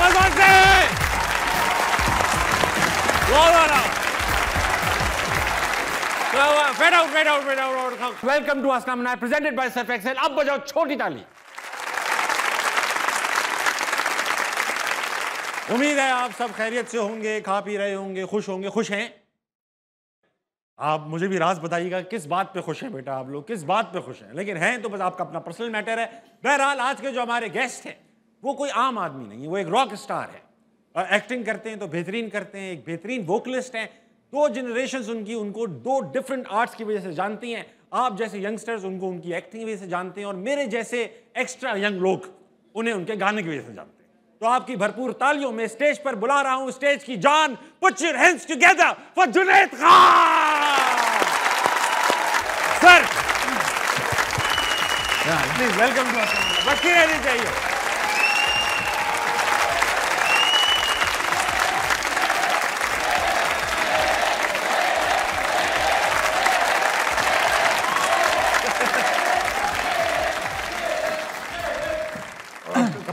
Amazon से welcome to Aslam presented by Surf Excel अब बजाओ छोटी ताली उम्मीद है आप सब खैरियत से होंगे खा पी रहे होंगे खुश होंगे खुश हैं आप मुझे भी राज बताइएगा किस बात पे खुश हैं बेटा आप लोग किस बात पे खुश हैं लेकिन हैं तो बस आपका अपना पर्सनल मैटर है बहरहाल आज के जो हमारे गेस्ट हैं वो कोई आम आदमी नहीं है वो एक रॉक स्टार है और एक्टिंग करते हैं तो बेहतरीन करते हैं एक बेहतरीन वोकलिस्ट हैं दो जनरेशन उनकी उनको दो डिफरेंट आर्ट्स की वजह से जानती हैं आप जैसे यंगस्टर्स उनको उनकी एक्टिंग की वजह से जानते हैं और मेरे जैसे एक्स्ट्रा यंग लोग उन्हें उनके गाने की वजह से जानते हैं तो आपकी भरपूर तालियों में स्टेज पर बुला रहा हूं स्टेज की जान पुचर hands together for Junaid Khan sir welcome to बस चाहिए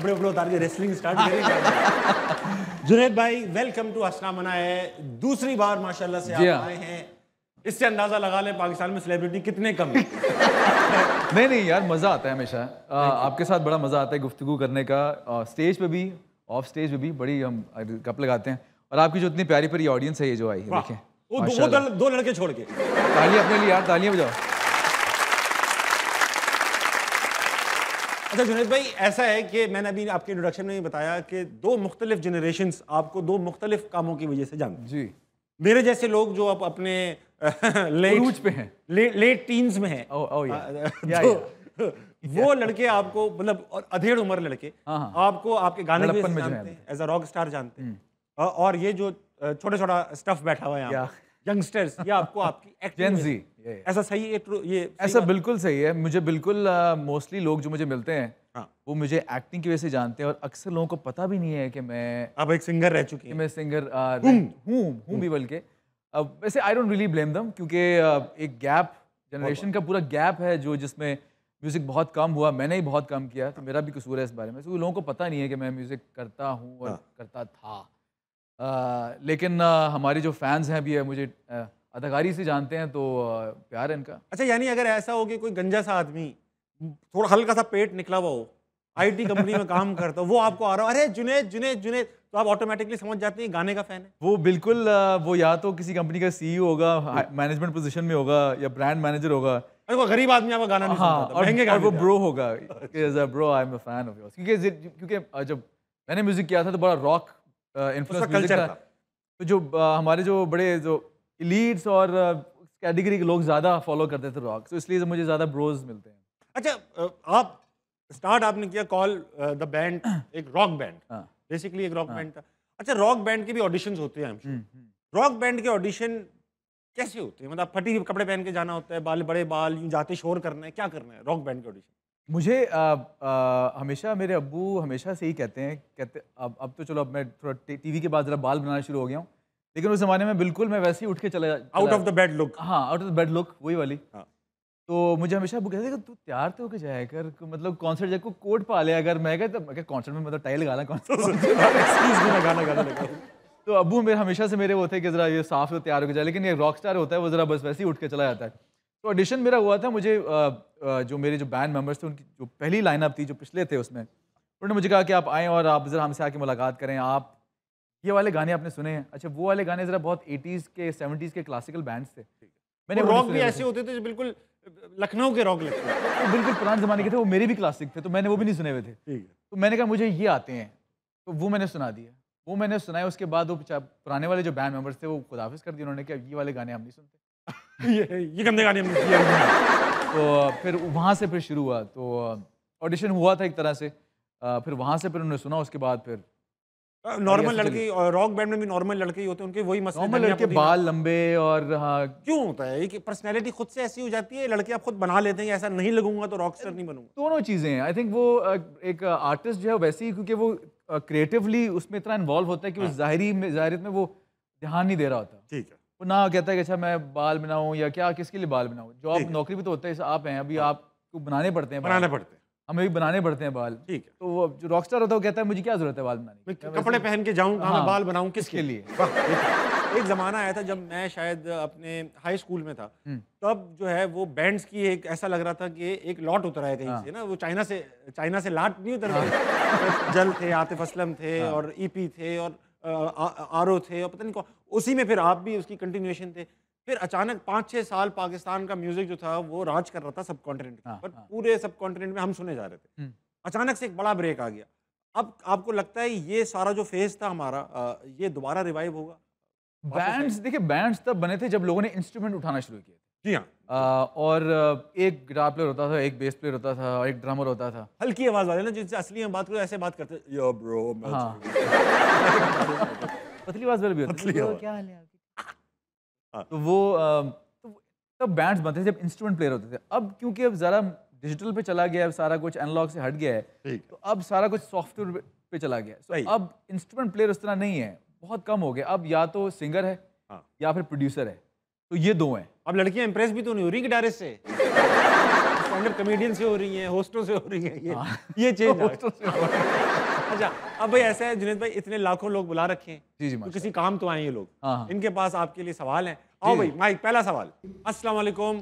कपड़े उपड़े उतार के रेसलिंग स्टार्ट करेंगे जुनेद भाई वेलकम टू हसना मना है दूसरी बार माशाल्लाह से आप हाँ। आए हैं इससे अंदाजा लगा ले पाकिस्तान में सेलिब्रिटी कितने कम है नहीं नहीं यार मज़ा आता है हमेशा आपके साथ बड़ा मज़ा आता है गुफ्तु करने का स्टेज पे भी ऑफ स्टेज पे भी बड़ी हम कप लगाते हैं और आपकी जो इतनी प्यारी प्यारी ऑडियंस है ये जो आई है देखें वो दो, दो लड़के छोड़ के तालियां अपने लिए यार तालियां बजाओ अच्छा जुनेद भाई ऐसा है कि मैंने अभी आपके इंट्रोडक्शन में बताया कि दो मुख्तलिफ जनरेशन आपको दो मुख्तलिफ कामों की वजह से जानते जी मेरे जैसे लोग जो आप अपने लेट पे हैं ले, लेट टीन्स में हैं ओ, ओ, या, या, तो या, वो लड़के आपको मतलब अधेड़ उम्र लड़के हाँ, हाँ। आपको आपके गाने में जानते हैं एज अ रॉक स्टार जानते हैं हम्म। और ये जो छोटा छोटा स्टफ बैठा हुआ है यंगस्टर्स ये आपको आपकी जेनजी ऐसा सही है ट्रू ये ऐसा बिल्कुल सही है मुझे बिल्कुल मोस्टली uh, लोग जो मुझे मिलते हैं हाँ। वो मुझे एक्टिंग की वजह से जानते हैं और अक्सर लोगों को पता भी नहीं है कि मैं अब एक सिंगर रह चुकी मैं सिंगर हूँ हूँ भी बल्कि अब वैसे आई डोंट रियली ब्लेम दम क्योंकि एक गैप जनरेशन का पूरा गैप है जो जिसमें म्यूज़िक बहुत कम हुआ मैंने ही बहुत कम किया तो मेरा भी कसूर है इस बारे में तो लोगों को पता नहीं है कि मैं म्यूज़िक करता हूँ और हाँ। करता था आ, लेकिन आ, हमारे जो फैंस हैं भी है मुझे अदाकारी से जानते हैं तो प्यार है इनका अच्छा यानी अगर ऐसा हो कि कोई गंजा सा आदमी थोड़ा हल्का सा पेट निकला हुआ हो आईटी कंपनी में काम करता हो वो आपको आ रहा अरे जुनेद जुनेद जुनेद तो आप ऑटोमेटिकली समझ जाते हैं गाने का फैन है वो बिल्कुल वो या तो किसी कंपनी का सीईओ e होगा मैनेजमेंट हम्म। पोजीशन में होगा या ब्रांड मैनेजर होगा अरे गरीब आदमी आपका गाना नहीं हाँ, तो और, और वो ब्रो होगा bro I am a fan of yours क्योंकि क्योंकि जब मैंने म्यूजिक किया था तो बड़ा रॉक इंफ्लुएंस कल्चर था तो जो हमारे जो बड़े जो लीड्स और कैटेगरी के लोग ज़्यादा फॉलो करते थे रॉक तो इसलिए मुझे ज़्यादा ब्रोज मिलते हैं अच्छा आप स्टार्ट आपने किया कॉल द बैंड एक रॉक बैंड बेसिकली एक रॉक बैंड हाँ। था अच्छा रॉक बैंड के भी ऑडिशन होते हैं रॉक बैंड हम्म, हम्म। के ऑडिशन कैसे होते हैं मतलब फटी कपड़े पहन के जाना होता है बाल बड़े बाल यूँ जाते शोर करना है क्या करना है रॉक बैंड के ऑडिशन मुझे आ, आ, हमेशा मेरे अबू हमेशा से ही कहते हैं कहते अब अब तो चलो अब मैं थोड़ा टीवी के बाद ज़रा बाल बनाना शुरू हो गया हूँ लेकिन उस ज़माने में बिल्कुल मैं वैसे ही उठ के चला out of the bed look हाँ out of the bed look वही वाली हाँ। तो मुझे हमेशा अबू कहते थे तू तैयार तो होकर जाए कर मतलब कॉन्सर्ट जाए कोट पा ले अगर मैं तो कॉन्सर्ट में मतलब टाइल गाना गाना लगा तो अबू मेरे हमेशा से मेरे वो थे कि ज़रा ये साफ तैयार होकर जाए लेकिन ये रॉक स्टार होता है वो ज़रा बस वैसे ही उठ के चला जाता है तो ऑडिशन मेरा हुआ था मुझे जो मेरे जो बैंड मेम्बर्स थे उनकी जो पहली लाइनअप थी जो पिछले थे उसमें उन्होंने मुझे कहा कि आप आएँ और आप ज़रा हमसे आके मुलाकात करें आप ये वाले गाने आपने सुने हैं अच्छा वो वाले गाने ज़रा बहुत एटीज़ के सेवेंटीज़ के क्लासिकल बैंड थे मैंने रॉक भी ऐसे होते थे जो बिल्कुल लखनऊ के रॉक लगते तो बिल्कुल पुराने ज़माने के थे वो मेरे भी क्लासिक थे तो मैंने वो भी नहीं सुने हुए थे तो मैंने कहा मुझे ये आते हैं तो वो मैंने सुना दिया वो मैंने सुनाया उसके बाद वो पुराने वाले जो बैंड मेम्बर्स थे वो खुदाफिस कर दिए उन्होंने कहा ये वाले गाने हम नहीं सुनते ये ये गंदे गाने किया तो फिर वहाँ से फिर शुरू हुआ तो ऑडिशन हुआ था एक तरह से फिर वहाँ से फिर उन्होंने सुना उसके बाद फिर नॉर्मल लड़के और रॉक बैंड में भी नॉर्मल लड़के ही होते हैं उनके वही मसले नॉर्मल लड़के बाल लंबे और हाँ क्यों होता है कि पर्सनैलिटी खुद से ऐसी हो जाती है लड़के आप खुद बना लेते हैं ऐसा नहीं लगूंगा तो रॉक स्टार नहीं बनूंगा दोनों चीज़ें हैं आई थिंक वो एक आर्टिस्ट जो है वैसे ही क्योंकि वो क्रिएटिवली उसमें इतना इन्वॉल्व होता है कि वो हाँ। जाहिर में जाहिरत में वो ध्यान नहीं दे रहा होता ठीक है वो ना कहता है कि अच्छा मैं बाल बनाऊँ या क्या किसके लिए बाल बनाऊँ जॉब नौकरी भी तो होता है आप हैं अभी हाँ। आपको बनाने पड़ते हैं बनाने पड़ते हैं हमें भी बनाने पड़ते हैं बाल ठीक है तो वो जो रॉकस्टार होता है वो कहता है मुझे क्या जरूरत है बाल बनाने की कपड़े पहन के जाऊँ हाँ, बाल बनाऊँ किसके लिए एक ज़माना आया था जब मैं शायद अपने हाई स्कूल में था हम्म। तब जो है वो बैंड्स की एक ऐसा लग रहा था कि एक लॉट उतर है कहीं हाँ। से ना वो चाइना से चाइना से लाट नहीं उतर हाँ। रहे जल थे आतिफ असलम थे और ई e थे और आर थे और पता नहीं कौन उसी में फिर आप भी उसकी कंटिन्यूएशन थे फिर अचानक पाँच छः साल पाकिस्तान का म्यूजिक जो था वो राज कर रहा था सब कॉन्टिनेंट का पर हाँ। पूरे सब कॉन्टिनेंट में हम सुने जा रहे थे हम्म। अचानक से एक बड़ा ब्रेक आ गया अब आपको लगता है ये सारा जो फेज था हमारा ये दोबारा रिवाइव होगा बैंड्स देखिए बैंड्स तब बने थे जब लोगों ने इंस्ट्रूमेंट उठाना शुरू किया जी हाँ और एक गिटार प्लेयर होता था एक बेस प्लेयर होता था और एक ड्रमर होता था हल्की आवाज़ वाले ना जिनसे असली में बात करो ऐसे बात करते यो ब्रो हाँ पतली आवाज वाला भी होता है तो क्या हाल है हाँ। तो वो तो तब बैंड्स बनते थे जब इंस्ट्रूमेंट प्लेयर होते थे अब क्योंकि अब ज़रा डिजिटल पे चला गया है सारा कुछ एनालॉग से हट गया है तो अब सारा कुछ सॉफ्टवेयर पे चला गया है अब इंस्ट्रूमेंट तो प्लेयर उस तरह नहीं है बहुत कम हो गया अब या तो सिंगर है हाँ। या फिर प्रोड्यूसर है तो ये दो हैं अब लड़कियां इंप्रेस भी तो नहीं हो रही डायरेक्ट से स्टैंड अप कॉमेडियन से हो रही हैं होस्टों से हो रही हैं ये हाँ। ये चेंज होस्टों से हो रही है अच्छा अब भाई ऐसा है जुनेद भाई इतने लाखों लोग बुला रखे हैं जी जी तो किसी काम तो आए ये लोग हाँ, हाँ। इनके पास आपके लिए सवाल है आओ भाई माइक पहला सवाल अस्सलाम वालेकुम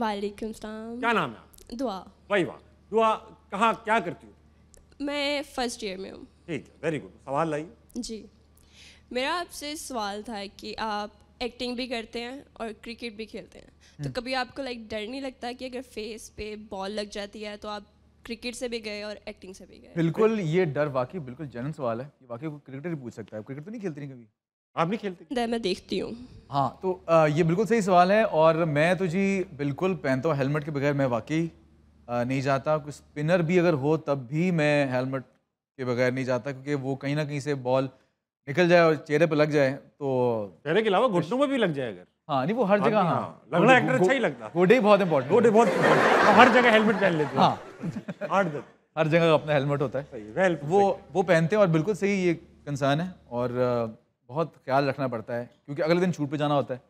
वालेकुम सलाम क्या नाम है दुआ भाई वाह दुआ कहाँ क्या करती हूँ मैं फर्स्ट ईयर में हूँ ठीक है वेरी गुड सवाल लाइए जी मेरा आपसे सवाल था कि आप एक्टिंग भी करते हैं और क्रिकेट भी खेलते हैं तो हम्म। कभी आपको लाइक डर नहीं लगता कि अगर फेस पे बॉल लग जाती है तो आप क्रिकेट से भी गए और एक्टिंग से भी गए बिल्कुल ये डर वाकई बिल्कुल जनन सवाल है ये वाकई कोई क्रिकेटर ही पूछ सकता है क्रिकेट तो नहीं खेलती नहीं कभी आप नहीं खेलते मैं देखती हूँ हाँ तो आ, ये बिल्कुल सही सवाल है और मैं तो जी बिल्कुल पहनता हूँ हेलमेट के बगैर मैं वाकई नहीं जाता कोई स्पिनर भी अगर हो तब भी मैं हेलमेट के बगैर नहीं जाता क्योंकि वो कहीं ना कहीं से बॉल निकल जाए और चेहरे पर लग जाए तो चेहरे के अलावा घुटनों में भी लग जाए अगर हाँ नहीं वो हर जगह हाँ, हाँ। लगना एक्टर अच्छा ही लगता घोड़े बहुत इंपॉर्टेंट घोड़े बहुत हर जगह हेलमेट पहन लेते हैं हाँ आठ दिन हर जगह अपना हेलमेट होता है वेल वो वो पहनते हैं और बिल्कुल सही ये कंसर्न है और बहुत ख्याल रखना पड़ता है क्योंकि अगले दिन छूट पे जाना होता है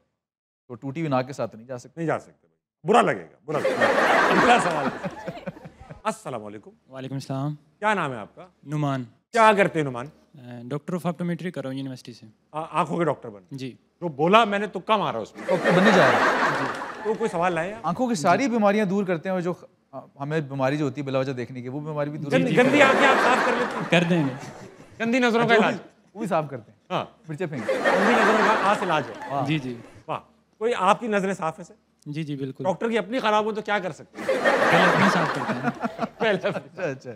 तो टूटी हुई नाक के साथ नहीं जा सकते नहीं जा सकते बुरा लगेगा बुरा लगेगा सवाल असलम वालेकुम वालेकुम क्या नाम है आपका नुमान क्या करते हैं नुमान डॉक्टर ऑफ ऑप्टोमेट्री करो यूनिवर्सिटी से आंखों के डॉक्टर बन जी तो बोला मैंने तुक्का मारा उसमें डॉक्टर तो बन ही है तो कोई सवाल लाए आंखों की सारी बीमारियां दूर करते हैं जो हमें बीमारी जो होती है बिलावजह देखने की वो बीमारी भी दूर गंदी आंखें आप साफ कर लेते कर देंगे गंदी नजरों का अच्छा, इलाज वो भी साफ करते हैं हाँ मिर्चे फेंक गंदी नजरों का आस इलाज है हाँ। जी जी वाह कोई आपकी नजरें साफ है सर जी जी बिल्कुल डॉक्टर की अपनी खराब हो तो क्या कर सकते हैं पहले अच्छा अच्छा अच्छा,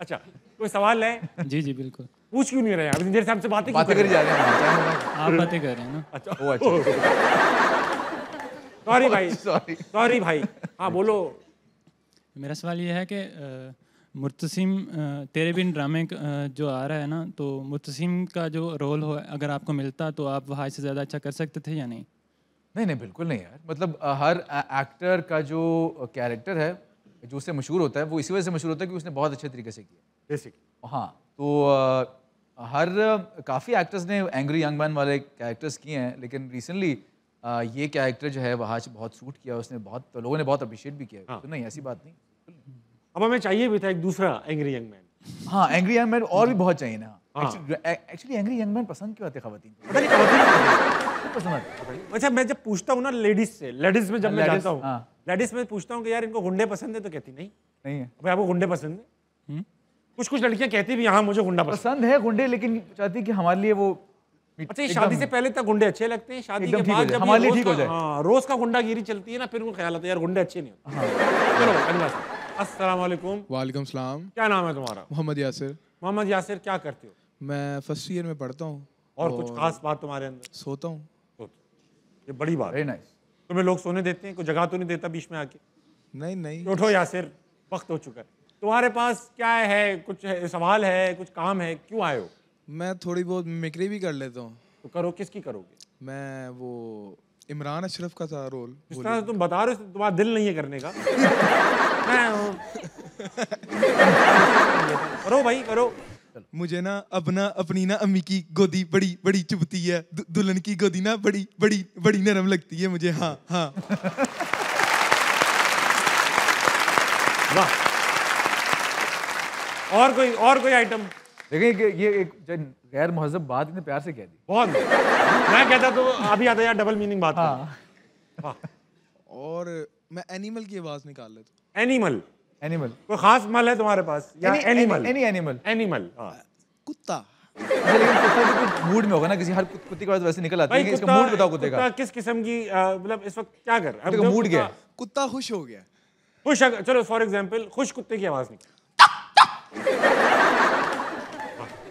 अच्छा कोई सवाल है जी जी बिल्कुल पूछ क्यों नहीं रहे आप इंजीनियर साहब से बातें बातें कर जा रहे हैं आप हाँ। बातें कर रहे हैं ना अच्छा ओ अच्छा सॉरी भाई सॉरी सॉरी भाई हाँ बोलो मेरा सवाल ये है कि मुतसिम तेरे बिन ड्रामे जो आ रहा है ना तो मुतसिम का जो रोल हो अगर आपको मिलता तो आप वहाँ से ज़्यादा अच्छा कर सकते थे या नहीं नहीं नहीं बिल्कुल नहीं यार मतलब हर एक्टर का जो कैरेक्टर है जो उससे मशहूर होता है वो इसी वजह से मशहूर होता है कि उसने बहुत अच्छे तरीके से किया बेसिक हाँ तो आ, हर काफ़ी एक्टर्स ने एंग्री यंग मैन वाले कैरेक्टर्स किए हैं लेकिन रिसेंटली ये कैरेक्टर जो है वहाज बहुत सूट किया उसने बहुत तो लोगों ने बहुत अप्रिशिएट भी किया हाँ। तो नहीं ऐसी बात नहीं अब हमें चाहिए भी था एक दूसरा एंग्री यंग मैन हाँ एंग्री यंग मैन और भी बहुत चाहिए ना एक्चुअली एंग्री यंग मैन पसंद क्यों आते खातन अच्छा मैं जब पूछता हूँ ना लेडीज से लेडीज में जब मैं जाता हूँ हाँ। लेडीज में पूछता हूँ कि यार इनको गुंडे पसंद है तो कहती नहीं नहीं है भाई आपको गुंडे पसंद है हम्म। कुछ कुछ लड़कियाँ कहती भी यहाँ मुझे गुंडा पसंद, है गुंडे लेकिन चाहती कि हमारे लिए वो अच्छा शादी से पहले तक गुंडे अच्छे लगते हैं शादी के बाद जब हमारे लिए ठीक हो जाए हाँ रोज का गुंडागिरी चलती है ना फिर उनको ख्याल आता है यार गुंडे अच्छे नहीं होते हाँ। चलो अस्सलाम वालेकुम सलाम क्या नाम है तुम्हारा मोहम्मद यासिर मोहम्मद यासिर क्या करते हो मैं फर्स्ट ईयर में पढ़ता हूँ और, और कुछ खास बात तुम्हारे अंदर सोता हूँ ये बड़ी बात है नाइस तुम्हें लोग सोने देते हैं कोई जगह तो नहीं देता बीच में आके नहीं नहीं उठो यासिर वक्त हो चुका है तुम्हारे पास क्या है कुछ है, सवाल है कुछ काम है क्यों आए हो मैं थोड़ी बहुत मिक्री भी कर लेता हूँ तो करो किसकी करोगे मैं वो इमरान अशरफ का था रोल जिस तरह से तुम बता रहे हो तुम्हारा दिल नहीं है करने का मैं करो भाई करो मुझे ना अब ना अपनी ना अम्मी की गोदी बड़ी बड़ी चुभती है दु, दुल्हन की गोदी ना बड़ी बड़ी बड़ी नरम लगती है मुझे हाँ हाँ वाह और कोई और कोई आइटम देखिए ये एक गैर महजब बात इतने प्यार से कह दी बहुत मैं कहता तो अभी आता यार डबल मीनिंग बात हाँ। और मैं एनिमल की आवाज निकाल लेता एनिमल एनिमल कोई खास मल है तुम्हारे पास एनिमल एनी एनिमल एनिमल कुत्ता मूड अच्छा, में होगा ना किसी हर कुत्ते के वैसे निकल आती है इसका मूड बताओ कुत्ते का किस किस्म की मतलब इस वक्त क्या कर रहा है मूड गया कुत्ता खुश हो गया खुश चलो फॉर एग्जांपल खुश कुत्ते की आवाज निकल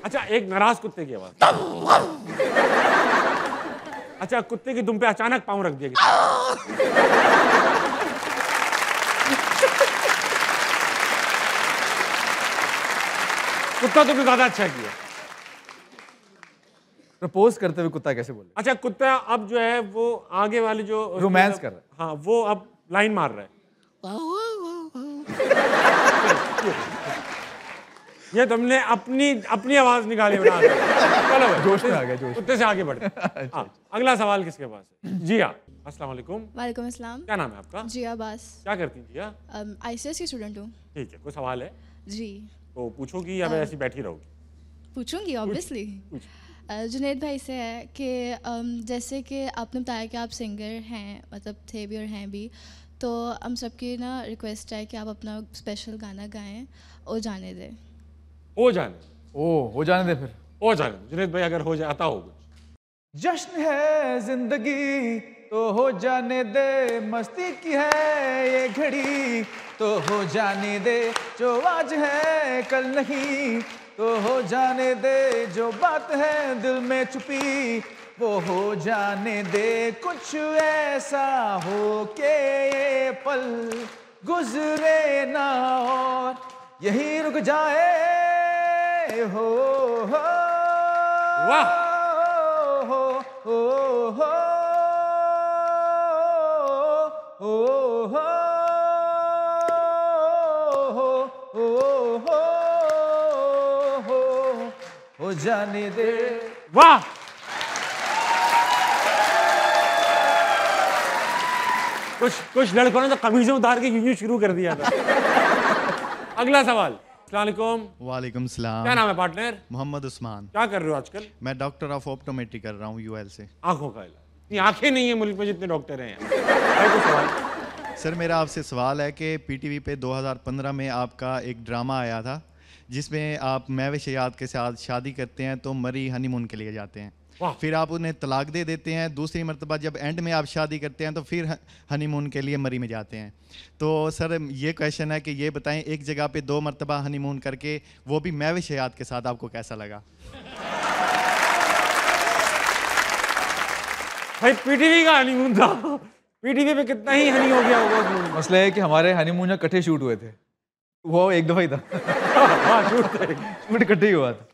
अच्छा एक नाराज कुत्ते की आवाज अच्छा कुत्ते की दुम पे अचानक पाँव रख दिया कुत्ता तुमने तो ज्यादा अच्छा किया प्रपोज करते हुए कुत्ता कैसे बोल अच्छा कुत्ता अब जो है वो आगे वाले जो रोमांस कर रहा है हाँ वो अब लाइन मार रहा है ये तुमने अपनी अपनी आवाज निकाली बना चलो जोश में आ गया जोश कुत्ते से आगे बढ़ अच्छा, हाँ अच्छा। अगला सवाल किसके पास है जिया अस्सलाम वालेकुम वालेकुम अस्सलाम क्या नाम है आपका जिया बास क्या करती हैं जिया आईसीएस की स्टूडेंट हूँ ठीक है कोई सवाल है जी तो पूछोगी या मैं ऐसी बैठी रहूँगी पूछूंगी ऑब्वियसली जुनेद भाई से है कि जैसे कि आपने बताया कि आप सिंगर हैं मतलब थे भी और हैं भी तो हम सबकी ना रिक्वेस्ट है कि आप अपना स्पेशल गाना गाएं ओ जाने दे ओ जाने ओ हो जाने दे फिर ओ जाने जुनेद भाई अगर हो जाता हो जश्न है जिंदगी तो हो जाने दे मस्ती की है ये घड़ी तो हो जाने दे जो आज है कल नहीं तो हो जाने दे जो बात है दिल में छुपी वो हो जाने दे कुछ ऐसा हो के ये पल गुजरे ना और यही रुक जाए हो हो वाह हो हो हो हो जाने दे वाह कुछ कुछ लड़कों ने तो कमीजों उतार के यूं शुरू कर दिया था अगला सवाल वालेकुम सलाम क्या नाम है पार्टनर मोहम्मद उस्मान क्या कर रहे हो आजकल मैं डॉक्टर ऑफ ऑप्टोमेट्री कर रहा हूँ यूएल से आंखों का इलाज आंखें नहीं है मुल्क में जितने डॉक्टर हैं सर मेरा आपसे सवाल है कि पीटीवी पे 2015 में आपका एक ड्रामा आया था जिसमें आप मैव शयाद के साथ शादी करते हैं तो मरी हनीमून के लिए जाते हैं फिर आप उन्हें तलाक दे देते हैं दूसरी मरतबा जब एंड में आप शादी करते हैं तो फिर हनीमून के लिए मरी में जाते हैं तो सर ये क्वेश्चन है कि ये बताएं एक जगह पे दो मरतबा हनीमून करके वो भी मैव शयाद के साथ आपको कैसा लगा भाई पीटीवी का हनीमून था पीटीवी में कितना ही हनी हो गया होगा मसला है कि हमारे हनीमून कटे शूट हुए थे वो एक दफा ही था हाँ शूट इकट्ठे ही हुआ था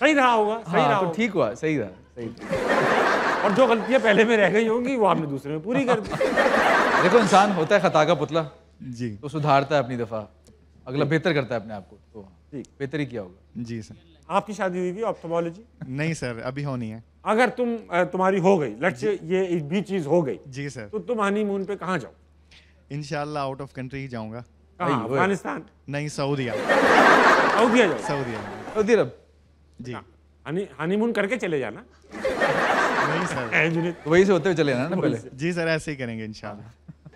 सही रहा होगा सही हाँ, रहा तो ठीक हुआ सही था सही और जो गलतियां पहले में रह गई होंगी वो आपने दूसरे में पूरी कर दी देखो इंसान होता है खता का पुतला जी तो सुधारता है अपनी दफा अगला बेहतर करता है अपने आप को तो ठीक बेहतर ही किया होगा जी सर आपकी शादी हुई थी ऑप्थोमोलॉजी नहीं सर अभी होनी है अगर तुम तुम्हारी हो गई लट से ये भी चीज हो गई जी सर तो तुम हनीमून पे कहाँ जाओ इनशाला आउट ऑफ कंट्री ही जाऊंगा अफगानिस्तान हाँ, नहीं Saudi Saudi Arabia Saudi Arabia Saudi Arabia जी हाँ, हनी हनीमून करके चले जाना नहीं सर तो वही से होते हुए चले जाना ना पहले जी सर ऐसे ही करेंगे इंशाल्लाह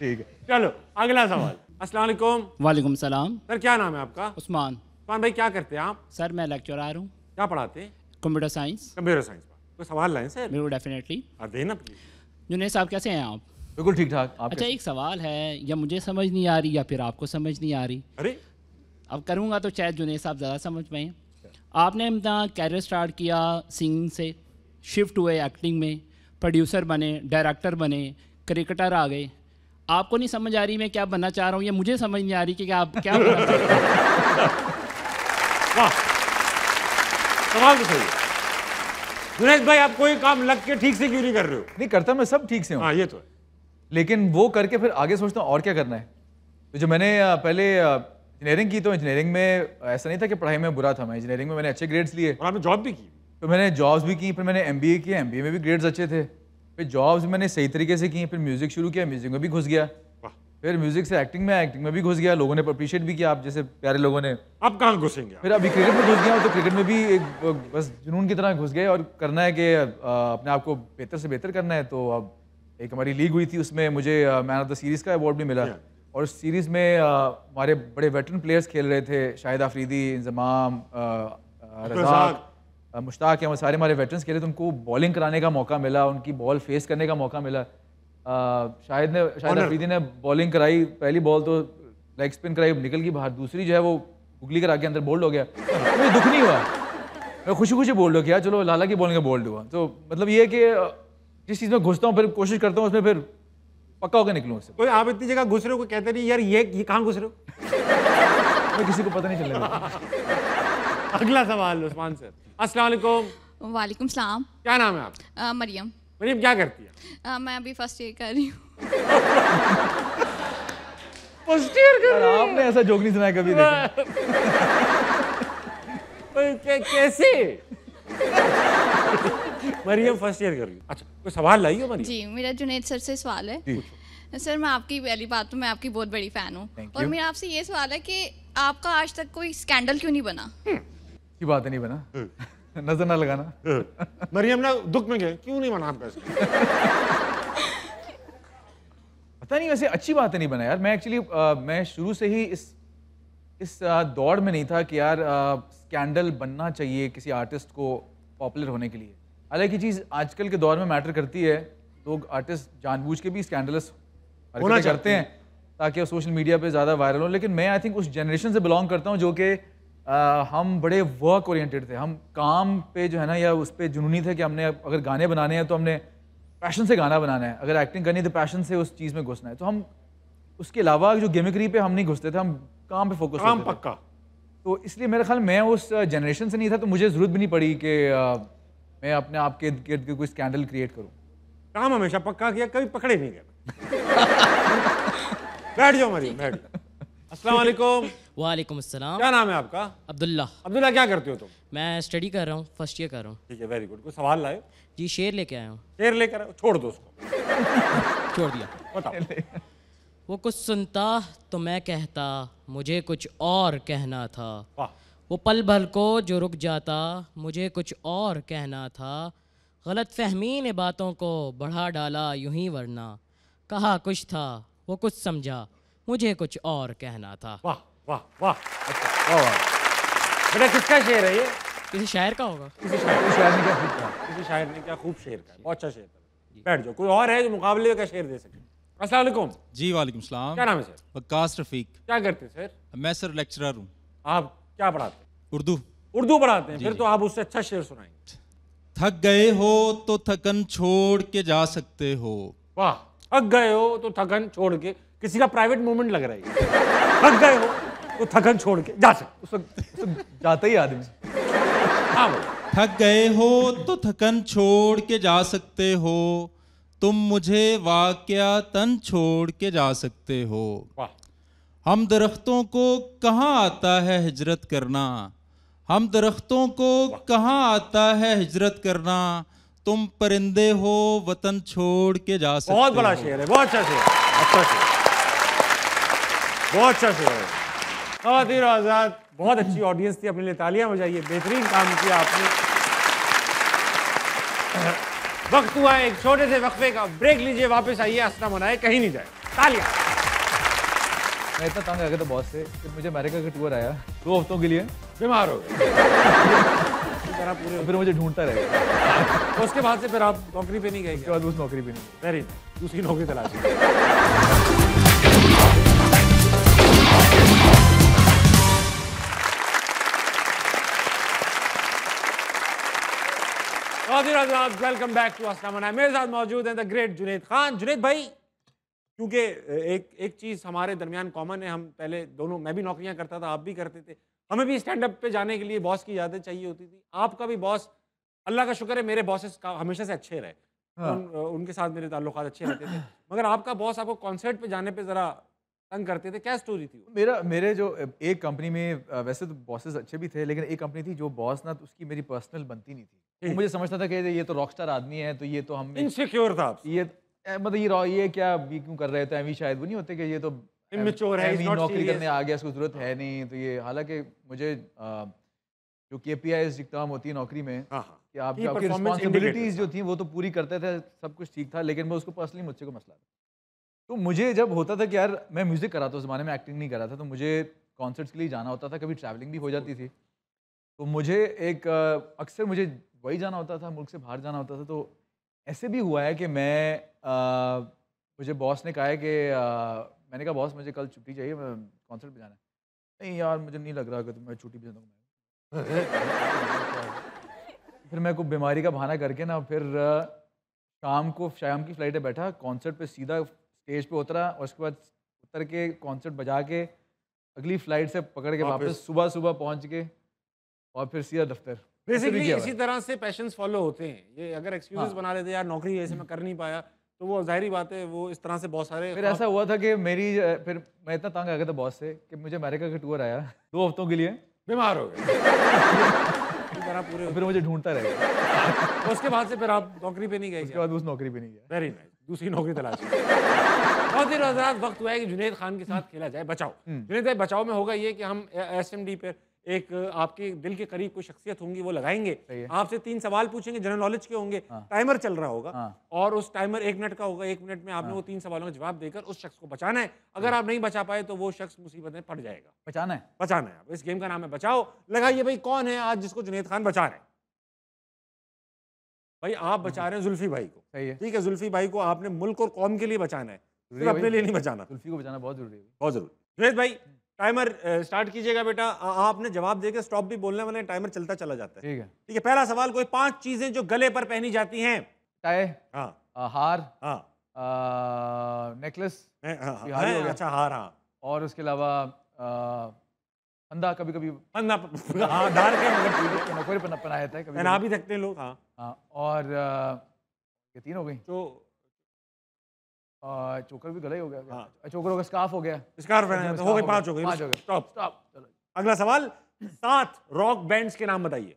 ठीक है चलो अगला सवाल अस्सलाम वालेकुम वालेकुम सलाम सर क्या नाम है आपका उस्मान उस्मान भाई क्या करते हैं आप सर मैं लेक्चरर हूँ क्या पढ़ाते हैं कंप्यूटर साइंस कंप्यूटर साइंस कोई सवाल लाएं सर बिल्कुल डेफिनेटली हाँ, देना प्लीज जुनेद साहब कैसे हैं आप बिल्कुल ठीक ठाक अच्छा एक सवाल है या मुझे समझ नहीं आ रही या फिर आपको समझ नहीं आ रही अरे अब करूँगा तो शायद जुनेद साहब ज़्यादा समझ पाए अच्छा। आपने अपना कैरियर स्टार्ट किया सिंगिंग से शिफ्ट हुए एक्टिंग में प्रोड्यूसर बने डायरेक्टर बने क्रिकेटर आ गए आपको नहीं समझ आ रही मैं क्या बनना चाह रहा हूँ या मुझे समझ नहीं आ रही कि क्या आप क्या सवाल तो सही है भाई आप कोई काम लग के ठीक से क्यों नहीं कर रहे हो नहीं करता मैं सब ठीक से हूँ हाँ ये तो है लेकिन वो करके फिर आगे सोचता हूँ और क्या करना है तो जब मैंने पहले इंजीनियरिंग की तो इंजीनियरिंग में ऐसा नहीं था कि पढ़ाई में बुरा था मैं इंजीनियरिंग में मैंने अच्छे ग्रेड्स लिए और आपने जॉब भी की तो मैंने जॉब्स भी की फिर मैंने एम बी किया एम में भी ग्रेड्स अच्छे थे फिर जॉब्स मैंने सही तरीके से की फिर म्यूज़िक शुरू किया म्यूज़िक में भी घुस गया फिर म्यूज़िक से एक्टिंग में एक्टिंग में भी घुस गया लोगों ने अप्रिशिएट भी किया आप जैसे प्यारे लोगों ने आप कहाँ घुसेंगे फिर अभी क्रिकेट में घुस गया तो क्रिकेट में भी एक बस जुनून की तरह घुस गए और करना है कि अपने आप को बेहतर से बेहतर करना है तो अब एक हमारी लीग हुई थी उसमें मुझे मैन ऑफ द सीरीज़ का अवार्ड भी मिला और उस सीरीज़ में हमारे बड़े वेटरन प्लेयर्स खेल रहे थे शाहिद आफरीदी इंजमाम रजाक मुश्ताक अहमद सारे हमारे वेटरन्स खेले तो उनको बॉलिंग कराने का मौका मिला उनकी बॉल फेस करने का मौका मिला शाहिद ने शाहिद अफरीदी ने बॉलिंग कराई पहली बॉल तो लेग स्पिन कराई निकल गई बाहर दूसरी जो है वो गुगली करा के अंदर बोल्ड हो गया मुझे तो दुख नहीं हुआ मैं खुशी खुशी बोल्ड हो गया चलो लाला की बॉलिंग बोल्ड हुआ तो मतलब ये कि जिस चीज़ में घुसता हूँ फिर कोशिश करता हूँ उसमें फिर पक्का होकर निकलूँ उससे आप इतनी जगह घुस रहे हो कोई कहते नहीं यार ये, ये कहाँ घुस रहे हो मैं किसी को पता नहीं चलेगा अगला सवाल उस्मान सर अस्सलाम वालेकुम सलाम क्या नाम है आप मरियम मरियम क्या करती है आ, मैं अभी फर्स्ट ईयर कर रही हूँ फर्स्ट ईयर कर रही है आपने ऐसा जोक नहीं सुनाया कभी कैसे मरियम फर्स्ट ईयर कर रही अच्छा कोई सवाल लाइए मरियम जी मेरा जुनेद सर से सवाल है सर मैं आपकी पहली बात तो मैं आपकी बहुत बड़ी फ़ैन हूँ और मेरा आपसे ये सवाल है कि आपका आज तक कोई स्कैंडल क्यों नहीं बना की हम्म, बात नहीं बना हम्म। नजर ना लगाना हम्म। मरियम ना दुख में गए क्यों नहीं बना आपका पता नहीं वैसे अच्छी बात नहीं बना यार मैं एक्चुअली मैं शुरू से ही इस इस दौड़ में नहीं था कि यार स्कैंडल बनना चाहिए किसी आर्टिस्ट को पॉपुलर होने के लिए हालांकि चीज़ आजकल के दौर में मैटर करती है लोग आर्टिस्ट जानबूझ के भी स्कैंडलस होना करते हैं ताकि सोशल मीडिया पे ज़्यादा वायरल हो लेकिन मैं आई थिंक उस जनरेशन से बिलोंग करता हूँ जो कि हम बड़े वर्क ओरिएंटेड थे हम काम पे जो है ना या उस पर जुनूनी थे कि हमने अगर गाने बनाने हैं तो हमने पैशन से गाना बनाना है अगर एक्टिंग करनी है तो पैशन से उस चीज़ में घुसना है तो हम उसके अलावा जो गेमिक्री पे हम नहीं घुसते थे हम काम पे फोकस काम पक्का तो इसलिए मेरे ख्याल मैं उस जनरेशन से नहीं था तो मुझे ज़रूरत भी नहीं पड़ी कि मैं अपने आप के इर्द गिर्द कोई स्कैंडल क्रिएट करूँ काम हमेशा पक्का किया कभी पकड़े नहीं गए बैठ जाओ मरी बैठ जाओ वालेकुम अस्सलाम क्या नाम है आपका अब्दुल्ला अब्दुल्ला क्या करते हो तुम मैं स्टडी कर रहा हूँ फर्स्ट ईयर कर रहा हूँ ठीक है वेरी गुड कोई सवाल लाए जी शेर लेके आया हूँ शेर लेकर छोड़ दो उसको छोड़ दिया बताओ वो कुछ सुनता तो मैं कहता मुझे कुछ और कहना था वाह वो पल भर को जो रुक जाता मुझे कुछ और कहना था गलत फहमी ने बातों को बढ़ा डाला यूं ही वरना कहा कुछ था वो कुछ समझा मुझे कुछ और कहना था वाह वाह वाह अच्छा, बेटा किसका शेर है ये किसी शायर का होगा किसी शायर किसी शायर ने क्या खूब किसी शायर ने क्या खूब शेर का बहुत अच्छा शेर था बैठ जाओ कोई और है जो मुकाबले का शेर दे सके अस्सलाम वालेकुम जी वालेकुम सलाम क्या नाम है सर वकास रफीक क्या करते हैं सर मैं सर लेक्चरर हूँ आप क्या पढ़ाते उर्दू उर्दू पढ़ाते हैं फिर तो आप उससे अच्छा शेर सुनाएंगे थक गए हो तो थकन छोड़ के जा सकते हो वाह थक गए हो तो थकन छोड़ के किसी का प्राइवेट मोमेंट लग रहा है थक गए हो तो थकन छोड़ के जा सकते उस वक्त जाता ही आदमी हाँ थक गए हो तो थकन छोड़ के जा सकते हो तुम मुझे वाक्या तन छोड़ के जा सकते हो वाह हम दरख्तों को कहाँ आता है हिजरत करना हम दरख्तों को कहाँ आता है हिजरत करना तुम परिंदे हो वतन छोड़ के जा सकते बहुत बड़ा शेर है बहुत अच्छा शेर अच्छा शेर बहुत अच्छा शेर है खातिर आज़ाद बहुत अच्छी ऑडियंस थी अपने लिए तालियां बजाइए बेहतरीन काम किया आपने वक्त हुआ है एक छोटे से वक्फे का ब्रेक लीजिए वापस आइए असला मनाए कहीं नहीं जाए तालियां मैं इतना तंग आ गया था बॉस से कि मुझे अमेरिका का टूर आया दो हफ्तों के लिए बीमार हो गए पूरे फिर मुझे ढूंढता रहे तो उसके बाद से फिर आप नौकरी पे नहीं गए उसके बाद उस नौकरी पे नहीं वेरी दूसरी नौकरी तलाश वेलकम बैक टू असलम मेरे साथ मौजूद हैं द ग्रेट जुनेद खान जुनेद भाई क्योंकि एक एक चीज़ हमारे दरमियान कॉमन है हम पहले दोनों मैं भी नौकरियां करता था आप भी करते थे हमें भी स्टैंड अप पे जाने के लिए बॉस की इजाजत चाहिए होती थी आपका भी बॉस अल्लाह का शुक्र है मेरे बॉसेस का हमेशा से अच्छे रहे हाँ। उन, उनके साथ मेरे ताल्लुक अच्छे रहते थे मगर आपका बॉस आपको कॉन्सर्ट पे जाने पर ज़रा तंग करते थे क्या स्टोरी थी मेरा मेरे जो एक कंपनी में वैसे तो बॉसेस अच्छे भी थे लेकिन एक कंपनी थी जो बॉस ना तो उसकी मेरी पर्सनल बनती नहीं थी मुझे समझता था कि ये तो रॉकस्टार आदमी है तो ये तो हम इनसिक्योर था ये मतलब ये रॉ ये क्या ये क्यों कर रहे थे एमी शायद वो नहीं होते कि ये तो इमेच्योर है नौकरी करने आ गया इसको जरूरत है नहीं तो ये हालांकि मुझे जो के पी आई एग्जाम होती है नौकरी में हाँ, हाँ। कि आप जो आपकी रिस्पॉन्सिबिलिटीज़ जो थी वो तो पूरी करते थे सब कुछ ठीक था लेकिन वो उसको पर्सनली मुझसे को मसला था तो मुझे जब होता था कि यार मैं म्यूज़िक करा था उस ज़माने में एक्टिंग नहीं करा था तो मुझे कॉन्सर्ट्स के लिए जाना होता था कभी ट्रैवलिंग भी हो जाती थी तो मुझे एक अक्सर मुझे वही जाना होता था मुल्क से बाहर जाना होता था तो ऐसे भी हुआ है कि मैं आ, मुझे बॉस ने कहा है कि आ, मैंने कहा बॉस मुझे कल छुट्टी चाहिए कॉन्सर्ट पे जाना है नहीं यार मुझे नहीं लग रहा कि तो मैं छुट्टी पे जाऊँगा फिर मैं कोई बीमारी का बहाना करके ना फिर शाम को शाम की फ्लाइट पर बैठा कॉन्सर्ट पर सीधा स्टेज पर उतरा और उसके बाद उतर के कॉन्सर्ट बजा के अगली फ्लाइट से पकड़ के वापस सुबह सुबह पहुंच के और फिर सीधा दफ्तर बेसिकली इसी तरह से पैशन फॉलो होते हैं ये अगर एक्सक्यूज हाँ। बना लेते यार नौकरी ऐसे में कर नहीं पाया तो वो जाहिर बात है वो इस तरह से बहुत सारे फिर ऐसा हुआ था कि मेरी फिर मैं इतना तंग आ गया था बॉस से कि मुझे अमेरिका का टूर आया दो हफ्तों के लिए बीमार हो गए पूरे तो फिर मुझे ढूंढता रहे उसके बाद से फिर आप नौकरी पे नहीं गए उसके बाद उस नौकरी पे नहीं गया वेरी नाइस दूसरी नौकरी तलाश बहुत ही वक्त हुआ है कि जुनेद खान के साथ खेला जाए बचाओ हम्म। जुनेद भाई बचाओ में होगा ये कि हम एस एम डी पर एक आपके दिल के करीब कोई शख्सियत होंगी वो लगाएंगे आपसे तीन सवाल पूछेंगे जनरल नॉलेज के होंगे हाँ। टाइमर चल रहा होगा हाँ। और उस टाइमर एक मिनट का होगा एक मिनट में आपने हाँ। वो तीन सवालों का जवाब देकर उस शख्स को बचाना है हाँ। अगर आप नहीं बचा पाए तो वो शख्स मुसीबत में पड़ जाएगा बचाना है बचाना है इस गेम का नाम है बचाओ लगाइए भाई कौन है आज जिसको जुनेद खान बचा रहे हैं भाई आप हाँ। बचा रहे हैं जुल्फी भाई को ठीक है जुल्फी भाई को आपने मुल्क और कौम के लिए बचाना है अपने लिए नहीं बचाना जुल्फी को बचाना बहुत जरूरी है बहुत जरूरी जुनेद भाई टाइमर स्टार्ट कीजिएगा बेटा आपने जवाब देकर स्टॉप भी बोलने वाले टाइमर चलता चला जाता है ठीक है ठीक है पहला सवाल कोई पांच चीजें जो गले पर पहनी जाती हैं टाई हाँ हार हाँ नेकलेस हाँ, हाँ। अच्छा हार हाँ और उसके अलावा कभी कभी फंदा हाँ धार मतलब है कभी पहना भी देखते हैं लोग हाँ, हाँ और ये तीन हो गई तो चोकर भी गले हो गया हाँ। अच्छा, चोकर हो गया स्कार्फ हो गया स्कार्फ पहना तो हो गई पांच हो गई पांच हो गए स्टॉप स्टॉप अगला सवाल सात रॉक बैंड्स के नाम बताइए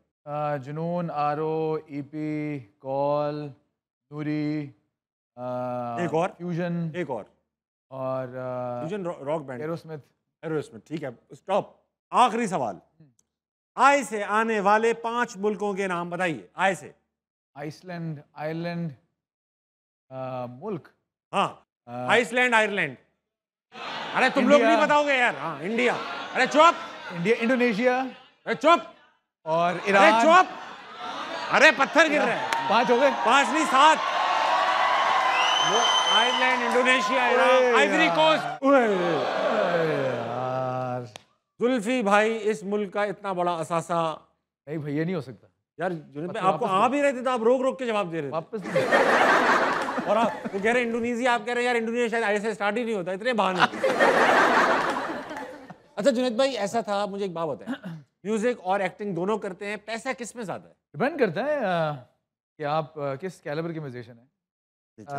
जुनून आरो ईपी e कॉल नूरी एक और फ्यूजन एक और और fusion rock band Aerosmith Aerosmith ठीक है स्टॉप आखिरी सवाल आय से आने वाले पांच मुल्कों के नाम बताइए आय से आइसलैंड आयरलैंड मुल्क हाँ आइसलैंड आयरलैंड अरे तुम लोग नहीं बताओगे यार हाँ इंडिया अरे चुप इंडिया इंडोनेशिया अरे चुप और ईरान अरे चुप अरे पत्थर गिर रहे पांच हो गए पांच नहीं सात Ireland Indonesia Iran Ivory Coast Zulfi भाई इस मुल्क का इतना बड़ा असासा नहीं भैया नहीं हो सकता यार जुल्फी अच्छा, आपको आ भी रहे थे तो आप रोक रोक के जवाब दे रहे थे वापस और आप वो कह रहे हैं इंडोनेशिया आप कह रहे हैं यार इंडोनेशिया शायद आई से स्टार्ट ही नहीं होता इतने बहाने अच्छा जुनेद भाई ऐसा था मुझे एक बात बताए म्यूजिक और एक्टिंग दोनों करते हैं पैसा किस में ज्यादा है डिपेंड करता है कि आप किस कैलिबर के म्यूजिशियन है अच्छा।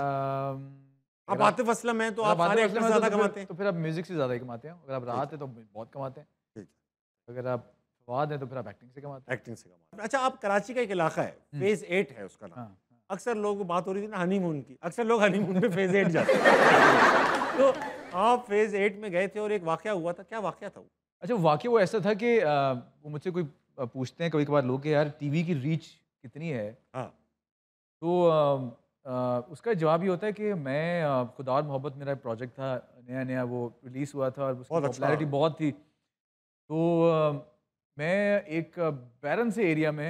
आप आतिफ असलम हैं तो आप सारे एक्टर तो ज्यादा कमाते हैं तो फिर आप म्यूजिक से ज्यादा कमाते हैं अगर आप रात है तो बहुत कमाते हैं अगर आप फवाद है तो फिर आप एक्टिंग से कमाते हैं एक्टिंग से कमाते हैं अच्छा आप कराची का एक इलाका है हम्म। फेज एट है उसका नाम हाँ। अक्सर लोग बात हो रही थी ना हनीमून की अक्सर लोग हनीमून पे फेज एट जाते तो आप फेज एट में गए थे और एक वाक्य हुआ था क्या वाक्य था वो अच्छा वाक्य वो ऐसा था कि वो मुझसे कोई पूछते हैं कभी कभार लोग यार टीवी की रीच कितनी है हाँ तो आ, आ, उसका जवाब ये होता है कि मैं खुदा और मोहब्बत मेरा प्रोजेक्ट था नया नया वो रिलीज़ हुआ था और उसकी पॉपुलैरिटी अच्छा। बहुत थी तो मैं एक बैरन से एरिया में